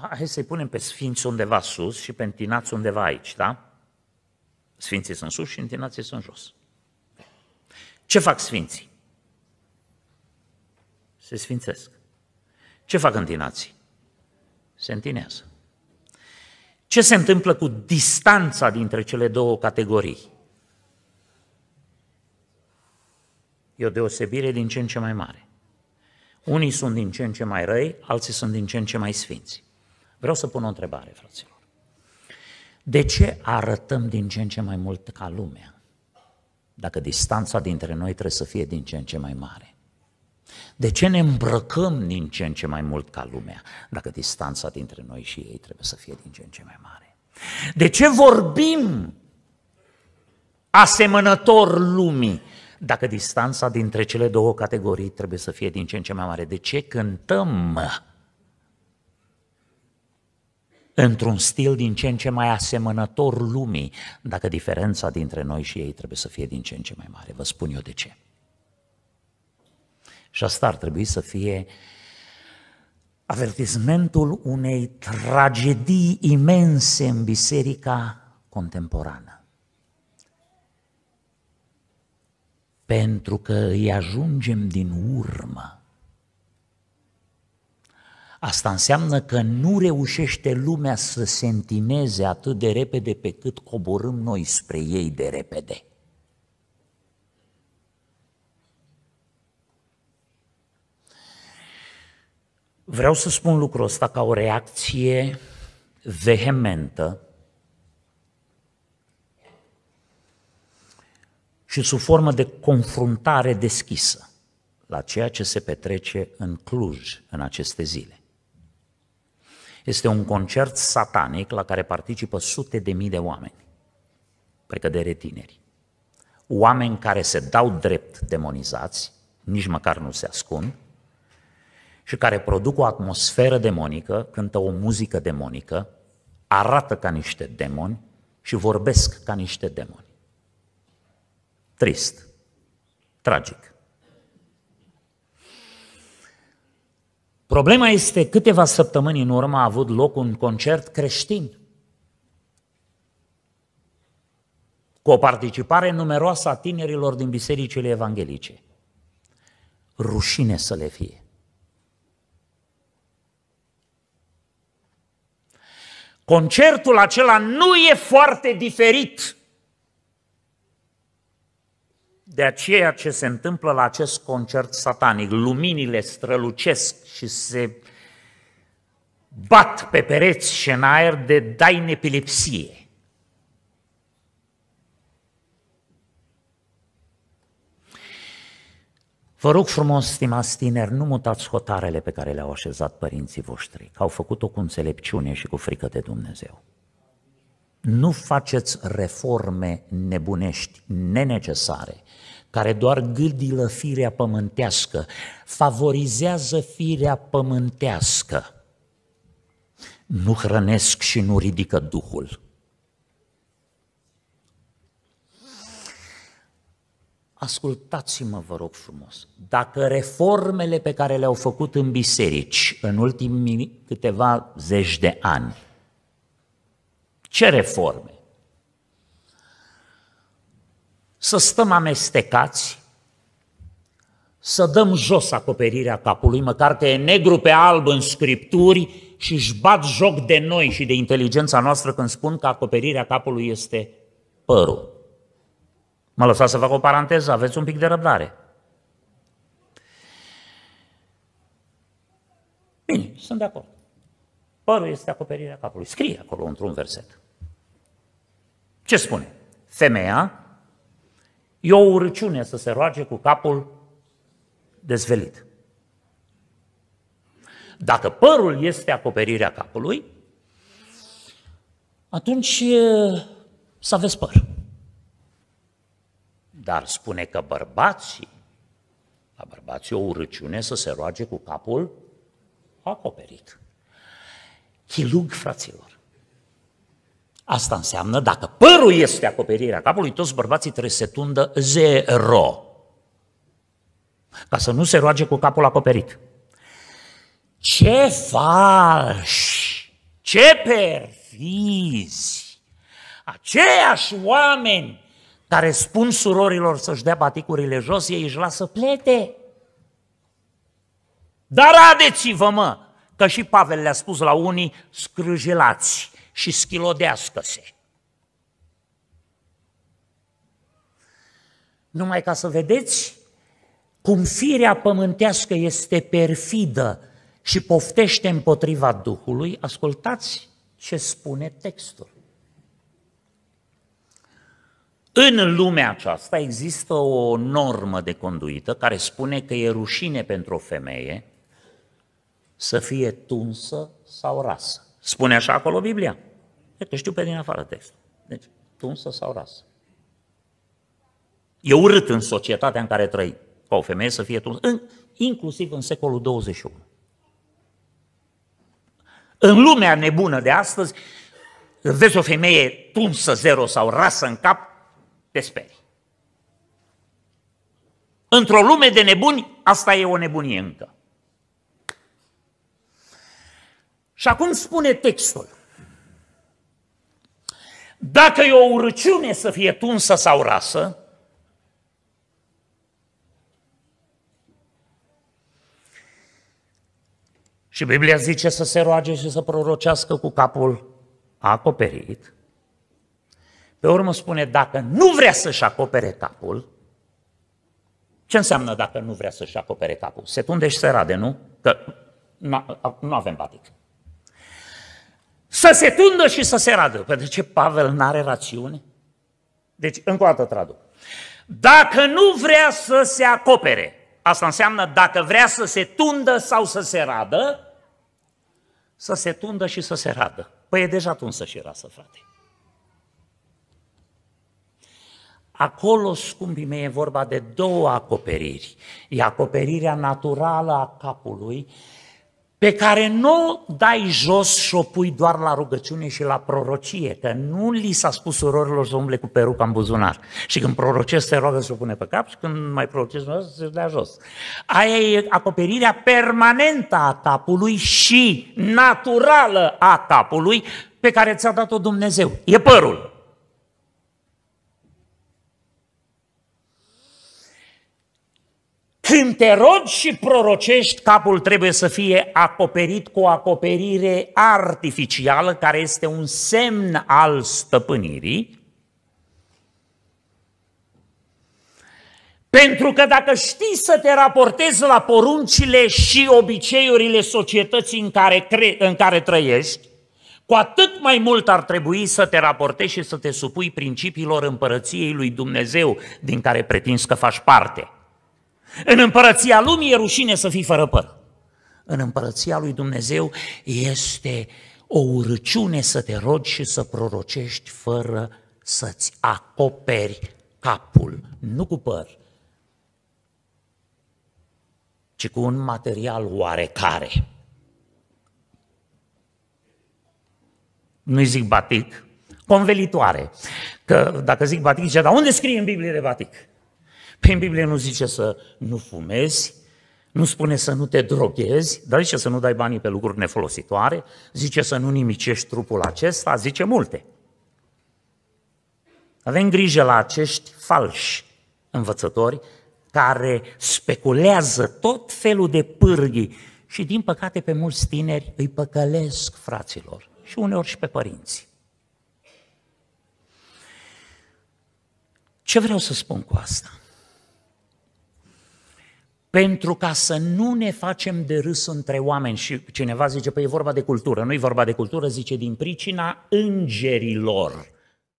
hai să-i punem pe sfinți undeva sus și pe întinați undeva aici, da? Sfinții sunt sus și întinații sunt jos. Ce fac sfinții? Se sfințesc. Ce fac întinații? Se întinează. Ce se întâmplă cu distanța dintre cele două categorii? E o deosebire din ce în ce mai mare. Unii sunt din ce în ce mai răi, alții sunt din ce în ce mai sfinți. Vreau să pun o întrebare, fraților. De ce arătăm din ce în ce mai mult ca lumea? Dacă distanța dintre noi trebuie să fie din ce în ce mai mare. De ce ne îmbrăcăm din ce în ce mai mult ca lumea, dacă distanța dintre noi și ei trebuie să fie din ce în ce mai mare? De ce vorbim asemănător lumii, dacă distanța dintre cele două categorii trebuie să fie din ce în ce mai mare? De ce cântăm într-un stil din ce în ce mai asemănător lumii, dacă diferența dintre noi și ei trebuie să fie din ce în ce mai mare. Vă spun eu de ce. Și asta ar trebui să fie avertismentul unei tragedii imense în biserica contemporană. Pentru că îi ajungem din urmă Asta înseamnă că nu reușește lumea să se întineze atât de repede pe cât coborâm noi spre ei de repede. Vreau să spun lucrul ăsta ca o reacție vehementă și sub formă de confruntare deschisă la ceea ce se petrece în Cluj în aceste zile. Este un concert satanic la care participă sute de mii de oameni, precădere tineri. Oameni care se dau drept demonizați, nici măcar nu se ascund, și care produc o atmosferă demonică, cântă o muzică demonică, arată ca niște demoni și vorbesc ca niște demoni. Trist, tragic. Problema este, câteva săptămâni în urmă a avut loc un concert creștin cu o participare numeroasă a tinerilor din bisericile evanghelice. Rușine să le fie. Concertul acela nu e foarte diferit de aceea ce se întâmplă la acest concert satanic. Luminile strălucesc și se bat pe pereți și în aer de daine epilepsie. Vă rog frumos, stimați tineri, nu mutați hotarele pe care le-au așezat părinții voștri, că au făcut-o cu înțelepciune și cu frică de Dumnezeu. Nu faceți reforme nebunești, nenecesare, care doar gâdilă firea pământească, favorizează firea pământească. Nu hrănesc și nu ridică Duhul. Ascultați-mă, vă rog frumos, dacă reformele pe care le-au făcut în biserici în ultimii câteva zeci de ani ce reforme? Să stăm amestecați, să dăm jos acoperirea capului, măcar că e negru pe alb în scripturi și își bat joc de noi și de inteligența noastră când spun că acoperirea capului este părul. Mă lăsați să fac o paranteză, aveți un pic de răbdare. Bine, sunt de acord. Părul este acoperirea capului. Scrie acolo într-un verset. Ce spune? Femeia e o urăciune să se roage cu capul dezvelit. Dacă părul este acoperirea capului, atunci să aveți păr. Dar spune că bărbații, la bărbații o urăciune să se roage cu capul acoperit. Chilug, fraților. Asta înseamnă, dacă părul este acoperirea capului, toți bărbații trebuie să se tundă zero. Ca să nu se roage cu capul acoperit. Ce falși! Ce perfizi! Aceiași oameni care spun surorilor să-și dea baticurile jos, ei își lasă plete. Dar adeți-vă, mă! Că și Pavel le-a spus la unii, scrâjelați și schilodească-se. Numai ca să vedeți cum firea pământească este perfidă și poftește împotriva Duhului, ascultați ce spune textul. În lumea aceasta există o normă de conduită care spune că e rușine pentru o femeie să fie tunsă sau rasă. Spune așa acolo Biblia. E că știu pe din afară textul. Deci, tunsă sau rasă. E urât în societatea în care trăi ca o femeie să fie tunsă, în, inclusiv în secolul 21. În lumea nebună de astăzi, vezi o femeie tunsă zero sau rasă în cap, te sperii. Într-o lume de nebuni, asta e o nebunie încă. Și acum spune textul. Dacă e o urăciune să fie tunsă sau rasă, și Biblia zice să se roage și să prorocească cu capul acoperit, pe urmă spune, dacă nu vrea să-și acopere capul, ce înseamnă dacă nu vrea să-și acopere capul? Se tunde și se rade, nu? Că nu avem batic să se tundă și să se radă. Pentru păi ce Pavel nu are rațiune? Deci, încă o dată traduc. Dacă nu vrea să se acopere, asta înseamnă dacă vrea să se tundă sau să se radă, să se tundă și să se radă. Păi e deja tunsă și rasă, frate. Acolo, scumpii mei, e vorba de două acoperiri. E acoperirea naturală a capului pe care nu o dai jos și o pui doar la rugăciune și la prorocie, că nu li s-a spus surorilor să umble cu peruca în buzunar. Și când prorocesc, se roagă să o pune pe cap și când mai prorocesc, se dea jos. Aia e acoperirea permanentă a capului și naturală a capului pe care ți-a dat-o Dumnezeu. E părul. Când te rogi și prorocești, capul trebuie să fie acoperit cu o acoperire artificială, care este un semn al stăpânirii. Pentru că dacă știi să te raportezi la poruncile și obiceiurile societății în care, cre- în care trăiești, cu atât mai mult ar trebui să te raportezi și să te supui principiilor împărăției lui Dumnezeu din care pretinzi că faci parte. În împărăția lumii e rușine să fii fără păr. În împărăția lui Dumnezeu este o urăciune să te rogi și să prorocești fără să-ți acoperi capul, nu cu păr, ci cu un material oarecare. Nu-i zic batic, convelitoare. Că dacă zic batic, zice, dar unde scrie în Biblie de batic? în Biblie nu zice să nu fumezi, nu spune să nu te droghezi, dar zice să nu dai banii pe lucruri nefolositoare, zice să nu nimicești trupul acesta, zice multe. Avem grijă la acești falși învățători care speculează tot felul de pârghii și din păcate pe mulți tineri îi păcălesc fraților și uneori și pe părinți. Ce vreau să spun cu asta? pentru ca să nu ne facem de râs între oameni. Și cineva zice, păi e vorba de cultură. Nu e vorba de cultură, zice, din pricina îngerilor.